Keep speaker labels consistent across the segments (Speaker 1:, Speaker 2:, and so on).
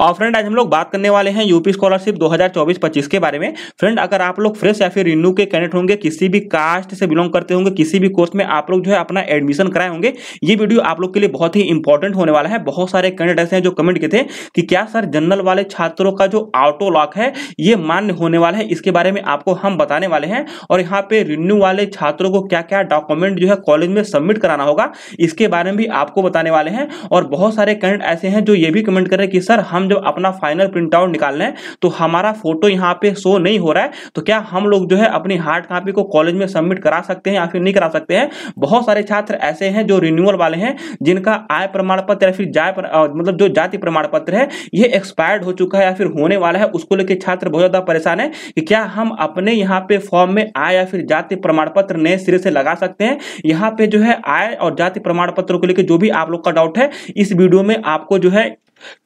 Speaker 1: और फ्रेंड आज हम लोग बात करने वाले हैं यूपी स्कॉलरशिप 2024-25 के बारे में फ्रेंड अगर आप लोग फ्रेश या फिर रिन्यू के कैंडिडेट होंगे किसी भी कास्ट से बिलोंग करते होंगे किसी भी कोर्स में आप लोग जो है अपना एडमिशन कराए होंगे ये वीडियो आप लोग के लिए बहुत ही इंपॉर्टेंट होने वाला है बहुत सारे कैंडिडेट ऐसे हैं जो कमेंट किए थे कि क्या सर जनरल वाले छात्रों का जो ऑटो लॉक है ये मान्य होने वाला है इसके बारे में आपको हम बताने वाले हैं और यहाँ पे रिन्यू वाले छात्रों को क्या क्या डॉक्यूमेंट जो है कॉलेज में सबमिट कराना होगा इसके बारे में भी आपको बताने वाले हैं और बहुत सारे कैंडिडेट ऐसे हैं जो ये भी कमेंट कर रहे हैं कि सर हम हम जब अपना फाइनल प्रिंट आउट निकाल लें तो हमारा फोटो यहाँ पे शो नहीं हो रहा है तो क्या हम लोग जो है अपनी हार्ड कॉपी को कॉलेज में सबमिट करा सकते हैं या फिर नहीं करा सकते हैं बहुत सारे छात्र ऐसे हैं जो रिन्यूअल वाले हैं जिनका आय प्रमाण पत्र या फिर जाय मतलब जो जाति प्रमाण पत्र है ये एक्सपायर्ड हो चुका है या फिर होने वाला है उसको लेकर छात्र बहुत ज्यादा परेशान है कि क्या हम अपने यहाँ पे फॉर्म में आय या फिर जाति प्रमाण पत्र नए सिरे से लगा सकते हैं यहाँ पे जो है आय और जाति प्रमाण पत्रों को लेकर जो भी आप लोग का डाउट है इस वीडियो में आपको जो है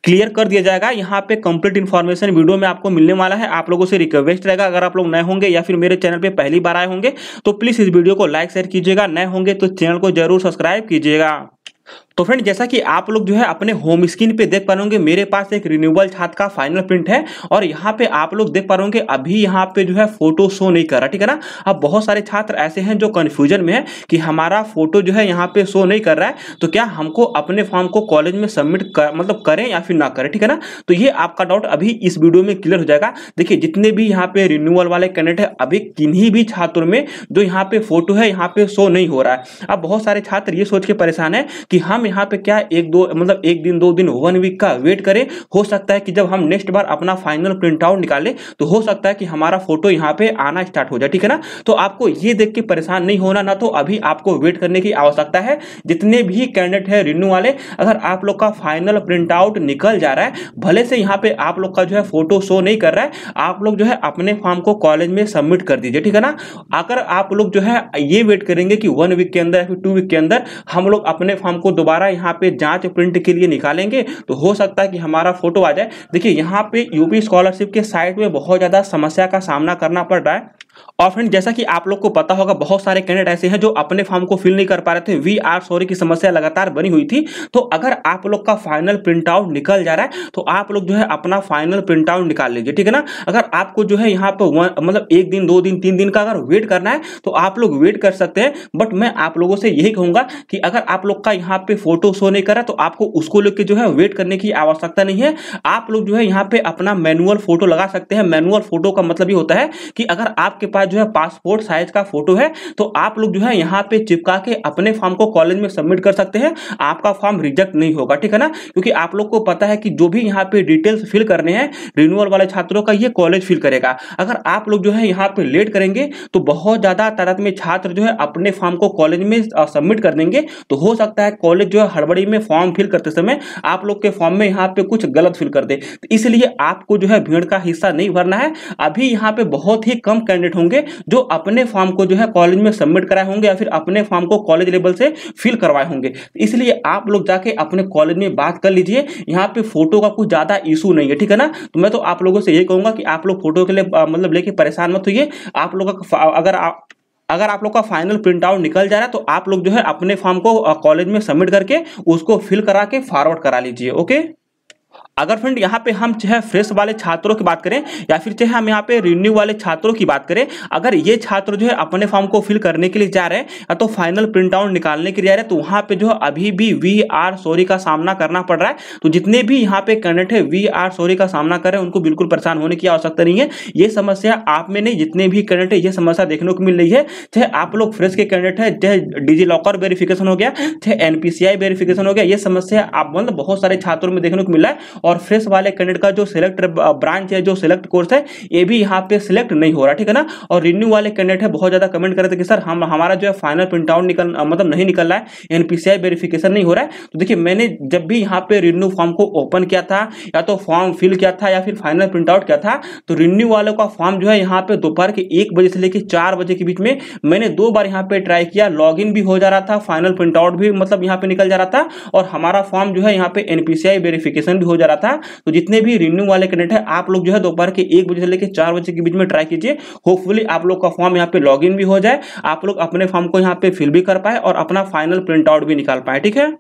Speaker 1: क्लियर कर दिया जाएगा यहाँ पे कंप्लीट इन्फॉर्मेशन वीडियो में आपको मिलने वाला है आप लोगों से रिक्वेस्ट रहेगा अगर आप लोग नए होंगे या फिर मेरे चैनल पे पहली बार आए होंगे तो प्लीज इस वीडियो को लाइक शेयर कीजिएगा नए होंगे तो चैनल को जरूर सब्सक्राइब कीजिएगा तो फ्रेंड जैसा कि आप लोग जो है अपने होम स्क्रीन पे देख पा रहे मेरे पास एक रिन्यूबल छात्र का फाइनल प्रिंट है और यहाँ पे आप लोग देख पा रहे अभी यहाँ पे जो है फोटो शो नहीं कर रहा ठीक है ना अब बहुत सारे छात्र ऐसे हैं जो कन्फ्यूजन में है कि हमारा फोटो जो है यहाँ पे शो नहीं कर रहा है तो क्या हमको अपने फॉर्म को कॉलेज में सबमिट कर मतलब करें या फिर ना करें ठीक है ना तो ये आपका डाउट अभी इस वीडियो में क्लियर हो जाएगा देखिए जितने भी यहाँ पे रिन्यूअल वाले कैंडिडेट है अभी किन्हीं भी छात्रों में जो यहाँ पे फोटो है यहाँ पे शो नहीं हो रहा है अब बहुत सारे छात्र ये सोच के परेशान है कि हम यहाँ पे क्या एक दो मतलब एक दिन दो दिन वन वीक का वेट करें हो सकता है कि जब हम नेक्स्ट बार अपना फाइनल प्रिंट आउट निकाले तो हो सकता है कि हमारा फोटो यहाँ पे आना स्टार्ट हो जाए ठीक है ना तो आपको ये देख के परेशान नहीं होना ना तो अभी आपको वेट करने की आवश्यकता है जितने भी कैंडिडेट है रिन्यू वाले अगर आप लोग का फाइनल प्रिंट आउट निकल जा रहा है भले से यहाँ पे आप लोग का जो है फोटो शो नहीं कर रहा है आप लोग जो है अपने फॉर्म को कॉलेज में सबमिट कर दीजिए ठीक है ना अगर आप लोग जो है ये वेट करेंगे कि वन वीक के अंदर या फिर टू वीक के अंदर हम लोग अपने फॉर्म को दोबारा दोबारा यहाँ पे जांच प्रिंट के लिए निकालेंगे तो हो सकता है कि हमारा फोटो आ जाए देखिए यहाँ पे यूपी स्कॉलरशिप के साइट में बहुत ज़्यादा समस्या का सामना करना पड़ रहा है और फ्रेंड जैसा कि आप लोग को पता होगा बहुत सारे कैंडिडेट ऐसे हैं जो अपने फॉर्म को फिल नहीं कर पा रहे थे वी आर सॉरी की समस्या लगातार बनी हुई थी तो अगर आप लोग का फाइनल प्रिंट आउट निकल जा रहा है तो आप लोग जो है अपना फाइनल प्रिंट आउट निकाल लीजिए ठीक है ना अगर आपको जो है यहाँ पर मतलब एक दिन दो दिन तीन दिन का अगर वेट करना है तो आप लोग वेट कर सकते हैं बट मैं आप लोगों से यही कहूंगा कि अगर आप लोग का यहाँ पे फोटो शो नहीं करा तो आपको उसको लेकर जो है वेट करने की आवश्यकता नहीं है आप लोग जो है यहाँ पे अपना मैनुअल फोटो लगा सकते हैं मैनुअल फोटो का मतलब ये होता है कि अगर आपके आपके पास जो है पासपोर्ट साइज का फोटो है तो आप लोग जो है यहाँ पे चिपका के अपने फॉर्म को कॉलेज में सबमिट कर सकते हैं आपका फॉर्म रिजेक्ट नहीं होगा ठीक है ना क्योंकि आप लोग को पता है कि जो भी यहाँ पे डिटेल्स फिल करने हैं रिन्यूअल वाले छात्रों का ये कॉलेज फिल करेगा अगर आप लोग जो है यहाँ पे लेट करेंगे तो बहुत ज्यादा तादाद में छात्र जो है अपने फॉर्म को कॉलेज में सबमिट कर देंगे तो हो सकता है कॉलेज जो है हड़बड़ी में फॉर्म फिल करते समय आप लोग के फॉर्म में यहाँ पे कुछ गलत फिल कर दे तो इसलिए आपको जो है भीड़ का हिस्सा नहीं भरना है अभी यहाँ पे बहुत ही कम कैंडिडेट स्टूडेंट होंगे जो अपने फॉर्म को जो है कॉलेज में सबमिट कराए होंगे या फिर अपने फॉर्म को कॉलेज लेवल से फिल करवाए होंगे इसलिए आप लोग जाके अपने कॉलेज में बात कर लीजिए यहाँ पे फोटो का कुछ ज़्यादा इशू नहीं है ठीक है ना तो मैं तो आप लोगों से ये कहूंगा कि आप लोग फोटो के लिए मतलब लेके परेशान मत होइए आप लोग अगर आप अगर आप लोग का फाइनल प्रिंट आउट निकल जा रहा है तो आप लोग जो है अपने फॉर्म को कॉलेज में सबमिट करके उसको फिल करा के फॉरवर्ड करा लीजिए ओके अगर फ्रेंड यहाँ पे हम चाहे फ्रेश वाले छात्रों की बात करें या फिर चाहे हम यहाँ पे रिन्यू वाले छात्रों की बात करें अगर ये छात्र जो है अपने फॉर्म को फिल करने के लिए जा रहे हैं या तो फाइनल प्रिंट आउट निकालने के लिए जा रहे हैं तो वहाँ पे जो है अभी भी वी आर सोरी का सामना करना पड़ रहा है तो जितने भी यहाँ पे कैंडिडेट है वी आर सोरी का सामना कर रहे हैं उनको बिल्कुल परेशान होने की आवश्यकता नहीं है ये समस्या आप में नहीं जितने भी कैंडिडेट है ये समस्या देखने को मिल रही है चाहे आप लोग फ्रेश के कैंडिडेट है चाहे डिजी लॉकर वेरिफिकेशन हो गया चाहे एनपीसीआई वेरिफिकेशन हो गया ये समस्या आप मतलब बहुत सारे छात्रों में देखने को मिला है और फ्रेश वाले कैंडिडेट का जो सिलेक्ट ब्रांच है जो सिलेक्ट कोर्स है ये भी यहाँ पे सिलेक्ट नहीं हो रहा ठीक है ना और रिन्यू वाले कैंडिडेट है बहुत ज्यादा कमेंट कर रहे थे कि सर हम हमारा जो है फाइनल प्रिंट आउट निकल मतलब नहीं निकल रहा है एनपीसीआई वेरिफिकेशन नहीं हो रहा है तो देखिए मैंने जब भी यहाँ पे रिन्यू फॉर्म को ओपन किया था या तो फॉर्म फिल किया था या फिर फाइनल प्रिंट आउट किया था तो रिन्यू वालों का फॉर्म जो है यहाँ पे दोपहर के एक बजे से लेकर चार बजे के बीच में मैंने दो बार यहाँ पे ट्राई किया लॉग भी हो जा रहा था फाइनल प्रिंट आउट भी मतलब यहाँ पे निकल जा रहा था और हमारा फॉर्म जो है यहाँ पे एनपीसीआई वेरिफिकेशन भी हो जा रहा रहा था तो जितने भी रिन्यू वाले कैंडिडेट है आप लोग जो है दोपहर के एक बजे से लेकर चार बजे के बीच में ट्राई कीजिए होपफुली आप लोग का फॉर्म यहाँ पे लॉग भी हो जाए आप लोग अपने फॉर्म को यहाँ पे फिल भी कर पाए और अपना फाइनल प्रिंट आउट भी निकाल पाए ठीक है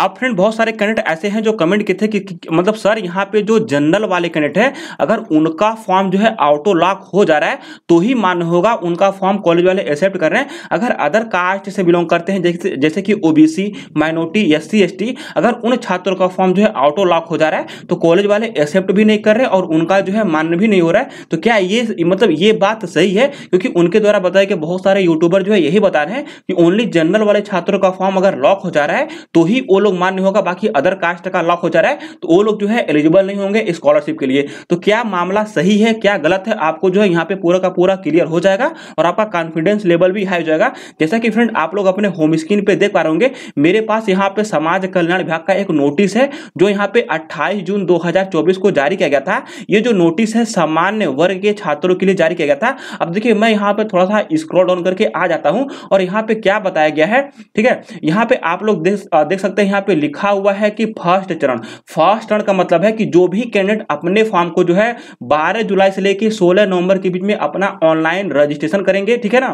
Speaker 1: अब फ्रेंड बहुत सारे कैंडिडेट ऐसे हैं जो कमेंट किए थे कि, कि मतलब सर यहाँ पे जो जनरल वाले कैंडिडेट है अगर उनका फॉर्म जो है ऑटो लॉक हो जा रहा है तो ही मान्य होगा उनका फॉर्म कॉलेज वाले एक्सेप्ट कर रहे हैं अगर अदर कास्ट से बिलोंग करते हैं जैसे जैसे कि ओबीसी माइनॉरिटी एस सी अगर उन छात्रों का फॉर्म जो है ऑटो लॉक हो जा रहा है तो कॉलेज वाले एक्सेप्ट भी नहीं कर रहे और उनका जो है मान्य भी नहीं हो रहा है तो क्या ये मतलब ये बात सही है क्योंकि उनके द्वारा बताया कि बहुत सारे यूट्यूबर जो है यही बता रहे हैं कि ओनली जनरल वाले छात्रों का फॉर्म अगर लॉक हो जा रहा है तो ही वो लोग मान्य होगा बाकी अदर कास्ट का लॉक हो जा रहा है तो वो लोग जो है एलिजिबल नहीं होंगे स्कॉलरशिप के लिए तो क्या मामला सही है क्या गलत है आपको जो है यहाँ पे पूरा का पूरा क्लियर हो जाएगा और आपका कॉन्फिडेंस लेवल भी हाई हो जाएगा जैसा कि फ्रेंड आप लोग अपने होम स्क्रीन पे देख पा रहे होंगे मेरे पास यहाँ पे समाज कल्याण विभाग का एक नोटिस है जो यहाँ पे अट्ठाईस जून दो को जारी किया गया था ये जो नोटिस है सामान्य वर्ग के छात्रों के लिए जारी किया गया था अब देखिए मैं यहाँ पे थोड़ा सा स्क्रॉल डाउन करके आ जाता हूँ और यहाँ पे क्या बताया गया है ठीक है यहाँ पे आप लोग देख सकते सकते हैं यहाँ पे लिखा हुआ है कि फर्स्ट चरण फर्स्ट चरण का मतलब है कि जो भी कैंडिडेट अपने फॉर्म को जो है बारह जुलाई से लेकर सोलह नवंबर के बीच में अपना ऑनलाइन रजिस्ट्रेशन करेंगे ठीक है ना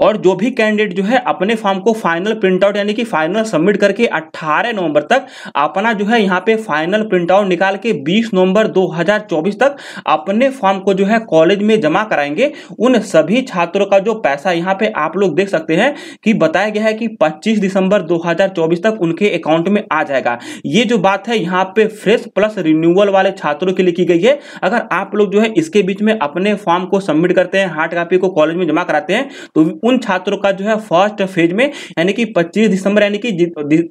Speaker 1: और जो भी कैंडिडेट जो है अपने फॉर्म को फाइनल प्रिंट आउट यानी कि फाइनल सबमिट करके 18 नवंबर तक अपना जो है यहाँ पे फाइनल प्रिंट आउट निकाल के 20 नवंबर 2024 तक अपने फॉर्म को जो है कॉलेज में जमा कराएंगे उन सभी छात्रों का जो पैसा यहाँ पे आप लोग देख सकते हैं कि बताया गया है कि पच्चीस दिसंबर 2024 तक उनके अकाउंट में आ जाएगा ये जो बात है यहाँ पे फ्रेश प्लस रिन्यूअल वाले छात्रों के लिए की गई है अगर आप लोग जो है इसके बीच में अपने फॉर्म को सबमिट करते हैं हार्ड कॉपी को कॉलेज में जमा कराते हैं तो उन छात्रों का जो है फर्स्ट फेज में यानी कि 25 दिसंबर यानी कि दि,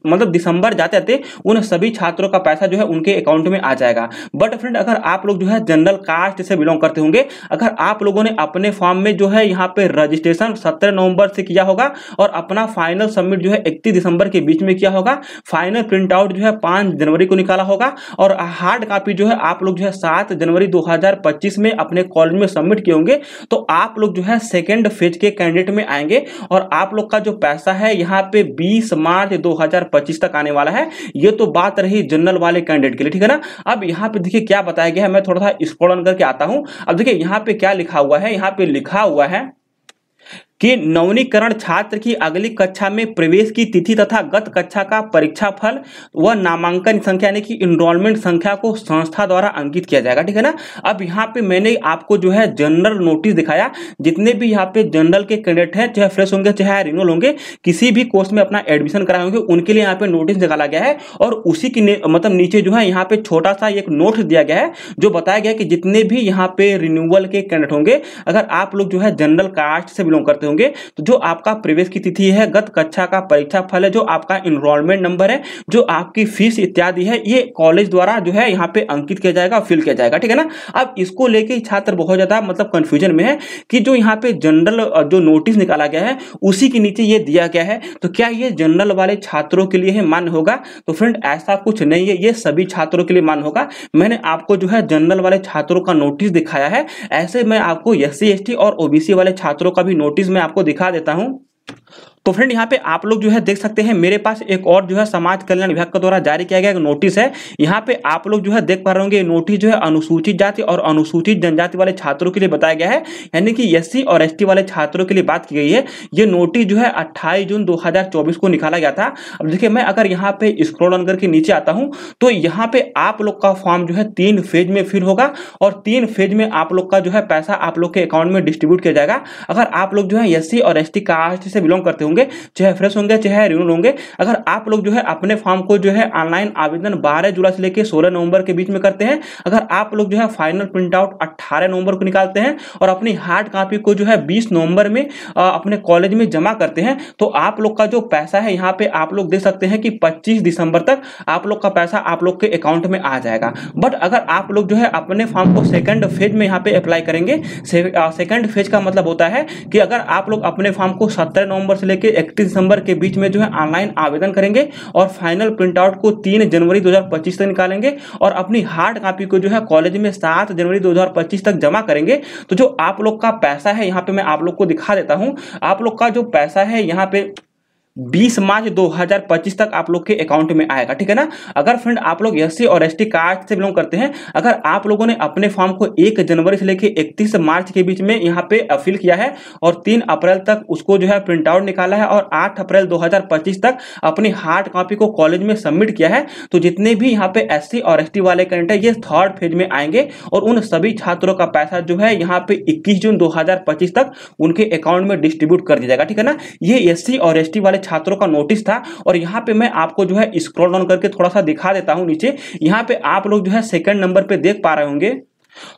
Speaker 1: मतलब दिसंबर जाते जाते उन सभी छात्रों का पैसा जो है उनके अकाउंट में आ जाएगा बट फ्रेंड अगर आप लोग जो है जनरल कास्ट से बिलोंग करते होंगे अगर आप लोगों ने अपने फॉर्म में जो है यहाँ पे रजिस्ट्रेशन सत्रह नवंबर से किया होगा और अपना फाइनल सबमिट जो है इकतीस दिसंबर के बीच में किया होगा फाइनल प्रिंट आउट जो है पांच जनवरी को निकाला होगा और हार्ड कॉपी जो है आप लोग जो है सात जनवरी दो में अपने कॉलेज में सबमिट किए होंगे तो आप लोग जो है सेकेंड फेज के कैंडिडेट डेट में आएंगे और आप लोग का जो पैसा है यहाँ पे 20 मार्च 2025 तक आने वाला है ये तो बात रही जनरल वाले कैंडिडेट के लिए ठीक है ना अब यहाँ पे देखिए क्या बताया गया है मैं थोड़ा सा स्पोर्ट करके आता हूं अब देखिए यहाँ पे क्या लिखा हुआ है यहाँ पे लिखा हुआ है कि नवनीकरण छात्र की अगली कक्षा में प्रवेश की तिथि तथा गत कक्षा का परीक्षा फल व नामांकन संख्या यानी कि इनरोलमेंट संख्या को संस्था द्वारा अंकित किया जाएगा ठीक है ना अब यहाँ पे मैंने आपको जो है जनरल नोटिस दिखाया जितने भी यहाँ पे जनरल के कैंडिडेट हैं चाहे फ्रेश होंगे चाहे रिन्यूल होंगे किसी भी कोर्स में अपना एडमिशन कराए होंगे उनके लिए यहाँ पे नोटिस निकाला गया है और उसी के मतलब नीचे जो है यहाँ पे छोटा सा एक नोट दिया गया है जो बताया गया कि जितने भी यहाँ पे रिन्यूअल के कैंडिडेट होंगे अगर आप लोग जो है जनरल कास्ट से बिलोंग करते होंगे तो जो आपका प्रवेश की तिथि है गत कक्षा का परीक्षा फल है जो आपका इनरोलमेंट नंबर है जो आपकी फीस इत्यादि है ये कॉलेज द्वारा जो है यहाँ पे अंकित किया जाएगा फिल किया जाएगा ठीक है ना अब इसको लेके छात्र बहुत ज्यादा मतलब कंफ्यूजन में है कि जो यहाँ पे जनरल जो नोटिस निकाला गया है उसी के नीचे ये दिया गया है तो क्या ये जनरल वाले छात्रों के लिए मान होगा तो फ्रेंड ऐसा कुछ नहीं है ये सभी छात्रों के लिए मान होगा मैंने आपको जो है जनरल वाले छात्रों का नोटिस दिखाया है ऐसे में आपको एस सी और ओबीसी वाले छात्रों का भी नोटिस मैं आपको दिखा देता हूं तो फ्रेंड यहाँ पे आप लोग जो है देख सकते हैं मेरे पास एक और जो है समाज कल्याण विभाग के द्वारा जारी किया गया एक नोटिस है यहाँ पे आप लोग जो है देख पा रहे होंगे नोटिस जो है अनुसूचित जाति और अनुसूचित जनजाति वाले छात्रों के लिए बताया गया है यानी कि एस और एस वाले छात्रों के लिए बात की गई है ये नोटिस जो है अट्ठाईस जून दो को निकाला गया था अब देखिये मैं अगर यहाँ पे स्क्रोल ऑन करके नीचे आता हूँ तो यहाँ पे आप लोग का फॉर्म जो है तीन फेज में फिल होगा और तीन फेज में आप लोग का जो है पैसा आप लोग के अकाउंट में डिस्ट्रीब्यूट किया जाएगा अगर आप लोग जो है एस और एस कास्ट से बिलोंग करते होंगे होंगे चाहे फ्रेश होंगे चाहे रिन्यूल होंगे अगर आप लोग जो है अपने फॉर्म को जो है ऑनलाइन आवेदन बारह जुलाई से लेकर सोलह नवंबर के बीच में करते हैं अगर आप लोग जो है फाइनल प्रिंट आउट अट्ठारह नवंबर को निकालते हैं और अपनी हार्ड कॉपी को जो है बीस नवंबर में अपने कॉलेज में जमा करते हैं तो आप लोग का जो पैसा है यहाँ पे आप लोग देख सकते हैं कि पच्चीस दिसंबर तक आप लोग का पैसा आप लोग के अकाउंट में आ जाएगा बट अगर आप लोग जो है अपने फॉर्म को सेकंड फेज में यहाँ पे अप्लाई करेंगे सेकंड फेज का मतलब होता है कि अगर आप लोग अपने फॉर्म को सत्रह नवंबर से लेकर लेकर इकतीस दिसंबर के बीच में जो है ऑनलाइन आवेदन करेंगे और फाइनल प्रिंटआउट को तीन जनवरी दो तक निकालेंगे और अपनी हार्ड कॉपी को जो है कॉलेज में सात जनवरी दो तक जमा करेंगे तो जो आप लोग का पैसा है यहाँ पे मैं आप लोग को दिखा देता हूँ आप लोग का जो पैसा है यहाँ पे बीस मार्च 2025 तक आप लोग के अकाउंट में आएगा ठीक है ना अगर फ्रेंड आप लोग एस और एस कास्ट से बिलोंग करते हैं अगर आप लोगों ने अपने फॉर्म को एक जनवरी से लेकर इकतीस मार्च के बीच में यहाँ पे फिल किया है और तीन अप्रैल तक उसको जो है प्रिंट आउट निकाला है और आठ अप्रैल 2025 तक अपनी हार्ड कॉपी को कॉलेज में सबमिट किया है तो जितने भी यहाँ पे एस और एस वाले है ये थर्ड फेज में आएंगे और उन सभी छात्रों का पैसा जो है यहाँ पे इक्कीस जून दो तक उनके अकाउंट में डिस्ट्रीब्यूट कर दिया जाएगा ठीक है ना ये एस और एस वाले छात्रों का नोटिस था और यहाँ पे मैं आपको जो है स्क्रॉल डाउन करके थोड़ा सा दिखा देता हूँ नीचे यहाँ पे आप लोग जो है सेकंड नंबर पे देख पा रहे होंगे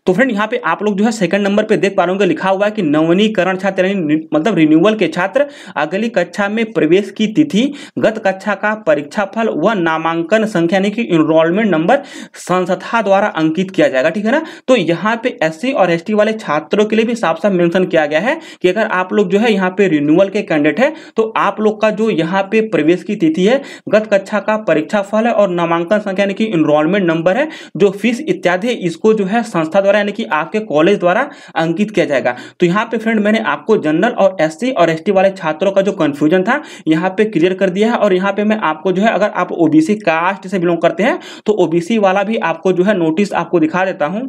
Speaker 1: तो फ्रेंड यहाँ पे आप लोग जो है सेकंड नंबर पे देख पा रहे होंगे लिखा हुआ है कि नवनीकरण छात्र मतलब रिन्यूअल के छात्र अगली कक्षा में प्रवेश की तिथि गत कक्षा का परीक्षा फल व नामांकन संख्या यानी कि इनरोलमेंट नंबर संस्था द्वारा अंकित किया जाएगा ठीक है ना तो यहाँ पे एस और एस वाले छात्रों के लिए भी साफ साफ मैंशन किया गया है कि अगर आप लोग जो है यहाँ पे रिन्यूअल के कैंडिडेट है तो आप लोग का जो यहाँ पे प्रवेश की तिथि है गत कक्षा का परीक्षा फल है और नामांकन संख्या यानी कि इनरोलमेंट नंबर है जो फीस इत्यादि इसको जो है संस्था द्वारा यानी कि आपके कॉलेज द्वारा अंकित किया जाएगा तो यहाँ पे फ्रेंड मैंने आपको जनरल और एस और एस वाले छात्रों का जो कन्फ्यूजन था यहाँ पे क्लियर कर दिया है और यहाँ पे मैं आपको जो है अगर आप ओबीसी कास्ट से बिलोंग करते हैं तो ओबीसी वाला भी आपको जो है नोटिस आपको दिखा देता हूँ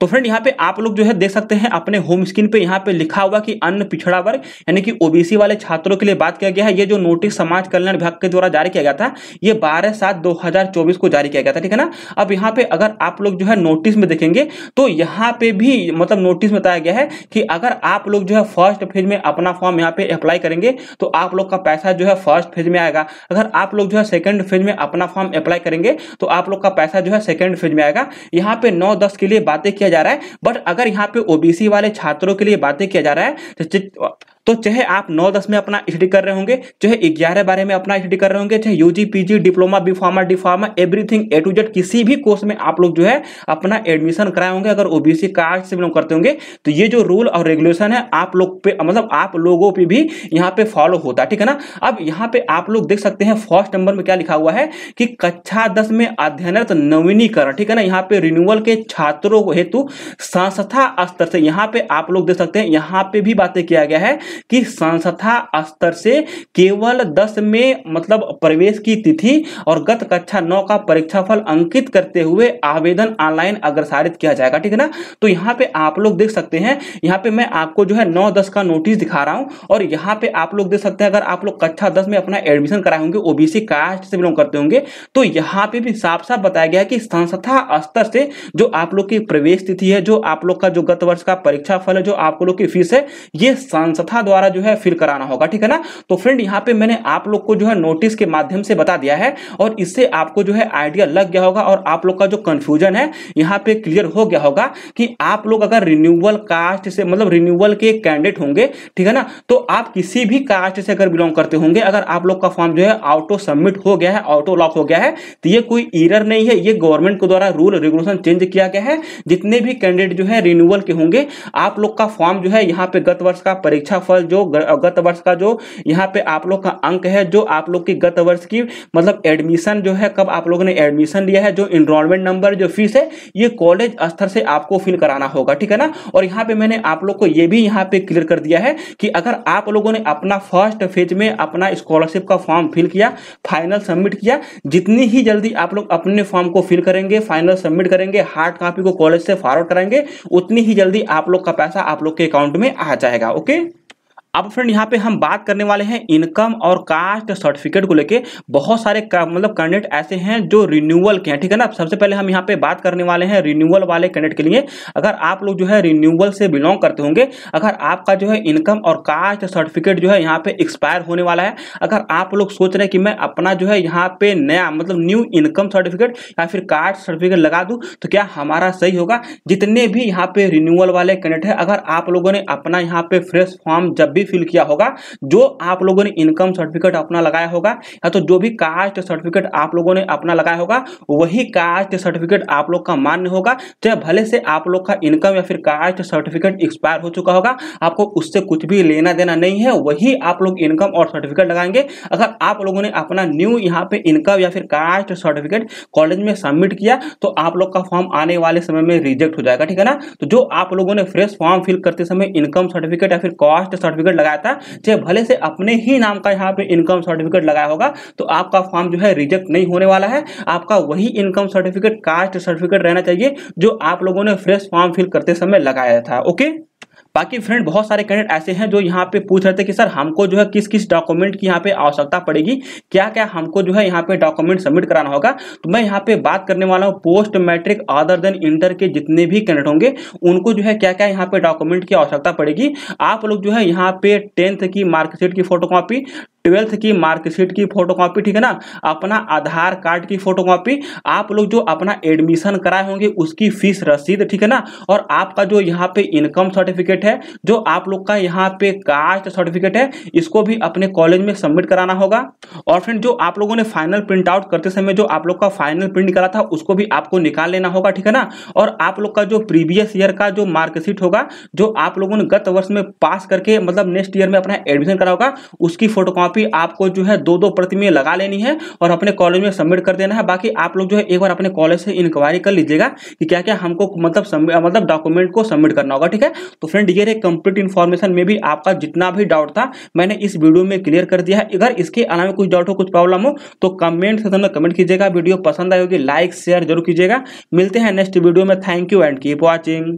Speaker 1: तो फ्रेंड यहाँ पे आप लोग जो है देख सकते हैं अपने होम स्क्रीन पे यहाँ पे लिखा हुआ कि अन्य पिछड़ा वर्ग यानी कि ओबीसी वाले छात्रों के लिए बात किया गया है ये जो नोटिस समाज कल्याण विभाग के द्वारा जारी किया गया था ये 12 सात 2024 को जारी किया गया था ठीक है ना अब यहाँ पे अगर आप लोग जो है नोटिस में देखेंगे तो यहाँ पे भी मतलब नोटिस में बताया गया है कि अगर आप लोग जो है फर्स्ट फेज में अपना फॉर्म यहाँ पे अप्लाई करेंगे तो आप लोग का पैसा जो है फर्स्ट फेज में आएगा अगर आप लोग जो है सेकेंड फेज में अपना फॉर्म अप्लाई करेंगे तो आप लोग का पैसा जो है सेकेंड फेज में आएगा यहाँ पे नौ दस के लिए बातें किया किया जा रहा है बट अगर यहाँ पे ओबीसी वाले छात्रों के लिए बातें किया जा रहा है तो तो चाहे आप नौ दस में अपना स्टडी कर रहे होंगे चाहे ग्यारह बारह में अपना स्टडी कर रहे होंगे चाहे UG PG diploma B pharma D pharma everything A to Z किसी भी कोर्स में आप लोग जो है अपना एडमिशन कराए होंगे अगर ओबीसी कार्ड से बिलोंग करते होंगे तो ये जो रूल और रेगुलेशन है आप लोग पे मतलब आप लोगों पर भी यहाँ पे फॉलो होता है ठीक है ना अब यहाँ पे आप लोग देख सकते हैं फर्स्ट नंबर में क्या लिखा हुआ है कि कक्षा दस में अध्ययनरत नवीनीकरण ठीक है ना यहाँ पे रिन्यूअल के छात्रों हेतु संस्था स्तर से यहाँ पे आप लोग देख सकते हैं यहाँ पे भी बातें किया गया है कि संस्था स्तर से केवल दस में मतलब प्रवेश की तिथि और गत कक्षा नौ का परीक्षाफल अंकित करते हुए आवेदन ऑनलाइन अग्रसारित किया जाएगा ठीक है ना तो यहाँ पे आप लोग देख सकते हैं यहाँ पे मैं आपको जो है नौ दस का नोटिस दिखा रहा हूँ और यहाँ पे आप लोग देख सकते हैं अगर आप लोग कक्षा दस में अपना एडमिशन कराए होंगे ओबीसी कास्ट से बिलोंग करते होंगे तो यहाँ पे भी साफ साफ बताया गया कि संस्था स्तर से जो आप लोग की प्रवेश तिथि है जो आप लोग का जो गत वर्ष का परीक्षा फल है जो आप लोग की फीस है ये संस्था द्वारा जो है फिल कराना होगा ठीक है ना तो फ्रेंड यहाँ पे मैंने आप लोग को जो है नोटिस के माध्यम से बता दिया है और इससे आपको जो है आइडिया लग गया होगा और आप लोग का जो कंफ्यूजन है यहाँ पे क्लियर हो गया होगा कि आप लोग अगर रिन्यूअल कास्ट से मतलब रिन्यूअल के कैंडिडेट होंगे ठीक है ना तो आप किसी भी कास्ट से अगर बिलोंग करते होंगे अगर आप लोग का फॉर्म जो है ऑटो सबमिट हो गया है ऑटो लॉक हो गया है तो ये कोई ईरर नहीं है ये गवर्नमेंट के द्वारा रूल रेगुलेशन चेंज किया गया है जितने भी कैंडिडेट जो है रिन्यूअल के होंगे आप लोग का फॉर्म जो है यहाँ पे गत वर्ष का परीक्षा फॉर्म क्षेत्रफल जो गत वर्ष का जो यहाँ पे आप लोग का अंक है जो आप लोग की गत वर्ष की मतलब एडमिशन जो है कब आप लोग ने एडमिशन लिया है जो इनरोलमेंट नंबर जो फीस है ये कॉलेज स्तर से आपको फिल कराना होगा ठीक है ना और यहाँ पे मैंने आप लोग को ये भी यहाँ पे क्लियर कर दिया है कि अगर आप लोगों ने अपना फर्स्ट फेज में अपना स्कॉलरशिप का फॉर्म फिल किया फाइनल सबमिट किया जितनी ही जल्दी आप लोग अपने फॉर्म को फिल करेंगे फाइनल सबमिट करेंगे हार्ड कॉपी को कॉलेज से फॉरवर्ड कराएंगे उतनी ही जल्दी आप लोग का पैसा आप लोग के अकाउंट में आ जाएगा ओके अब फ्रेंड यहाँ पे हम बात करने वाले हैं इनकम और कास्ट सर्टिफिकेट को लेके बहुत सारे मतलब कैंडिडेट ऐसे हैं जो रिन्यूअल के हैं ठीक है ना सबसे पहले हम यहाँ पे बात करने वाले हैं रिन्यूअल वाले कैंडिडेट के लिए अगर आप लोग जो है रिन्यूअल से बिलोंग करते होंगे अगर आपका जो है इनकम और कास्ट सर्टिफिकेट जो है यहाँ पे एक्सपायर होने वाला है अगर आप लोग सोच रहे हैं कि मैं अपना जो है यहाँ पे नया मतलब न्यू इनकम सर्टिफिकेट या फिर कास्ट सर्टिफिकेट लगा दूँ तो क्या हमारा सही होगा जितने भी यहाँ पे रिन्यूअल वाले कैंडिडेट है अगर आप लोगों ने अपना यहाँ पे फ्रेश फॉर्म जब भी भी फिल किया होगा जो आप लोगों ने इनकम सर्टिफिकेट अपना लगाया होगा या तो जो भी कास्ट सर्टिफिकेट आप लोगों ने अपना लगाया होगा वही कास्ट सर्टिफिकेट आप लोग का मान्य होगा चाहे भले से आप लोग का इनकम या फिर कास्ट सर्टिफिकेट एक्सपायर हो चुका होगा आपको उससे कुछ भी लेना देना नहीं है वही आप लोग इनकम और सर्टिफिकेट लगाएंगे अगर आप लोगों ने अपना न्यू यहाँ पे इनकम या फिर कास्ट सर्टिफिकेट कॉलेज में सबमिट किया तो आप लोग का फॉर्म आने वाले समय में रिजेक्ट हो जाएगा ठीक है ना तो जो आप लोगों ने फ्रेश फॉर्म फिल करते समय इनकम सर्टिफिकेट या फिर कास्ट सर्टिफिकेट सर्टिफिकेट लगाया था चाहे भले से अपने ही नाम का यहाँ पे इनकम सर्टिफिकेट लगाया होगा तो आपका फॉर्म जो है रिजेक्ट नहीं होने वाला है आपका वही इनकम सर्टिफिकेट कास्ट सर्टिफिकेट रहना चाहिए जो आप लोगों ने फ्रेश फॉर्म फिल करते समय लगाया था ओके बाकी फ्रेंड बहुत सारे कैंडिडेट ऐसे हैं जो यहाँ पे पूछ रहे थे कि सर हमको जो है किस किस डॉक्यूमेंट की यहाँ पे आवश्यकता पड़ेगी क्या क्या हमको जो है यहाँ पे डॉक्यूमेंट सबमिट कराना होगा तो मैं यहाँ पे बात करने वाला हूँ post matric other than inter के जितने भी कैंडिडेट होंगे उनको जो है क्या क्या यहाँ पे डॉक्यूमेंट की आवश्यकता पड़ेगी आप लोग जो है यहाँ पे टेंथ की मार्कशीट की फोटो ट्वेल्थ की मार्कशीट की फोटोकॉपी ठीक है ना अपना आधार कार्ड की फोटोकॉपी आप लोग जो अपना एडमिशन कराए होंगे उसकी फीस रसीद ठीक है ना और आपका जो यहाँ पे इनकम सर्टिफिकेट है जो आप लोग का यहाँ पे कास्ट सर्टिफिकेट है इसको भी अपने कॉलेज में सबमिट कराना होगा और फ्रेंड जो आप लोगों ने फाइनल प्रिंट आउट करते समय जो आप लोग का फाइनल प्रिंट निकाला था उसको भी आपको निकाल लेना होगा ठीक है ना और आप लोग का जो प्रीवियस ईयर का जो मार्कशीट होगा जो आप लोगों ने गत वर्ष में पास करके मतलब नेक्स्ट ईयर में अपना एडमिशन करा होगा उसकी फोटोकॉपी कॉपी आपको जो है दो दो प्रति में लगा लेनी है और अपने कॉलेज में सबमिट कर देना है बाकी आप लोग जो है एक बार अपने कॉलेज से इंक्वायरी कर लीजिएगा कि क्या क्या हमको मतलब मतलब डॉक्यूमेंट को सबमिट करना होगा ठीक है तो फ्रेंड ये कंप्लीट इन्फॉर्मेशन में भी आपका जितना भी डाउट था मैंने इस वीडियो में क्लियर कर दिया है अगर इसके अलावा कुछ डाउट हो कुछ प्रॉब्लम हो तो कमेंट सेक्शन में कमेंट कीजिएगा वीडियो पसंद आएगी लाइक शेयर जरूर कीजिएगा मिलते हैं नेक्स्ट वीडियो में thank you and keep watching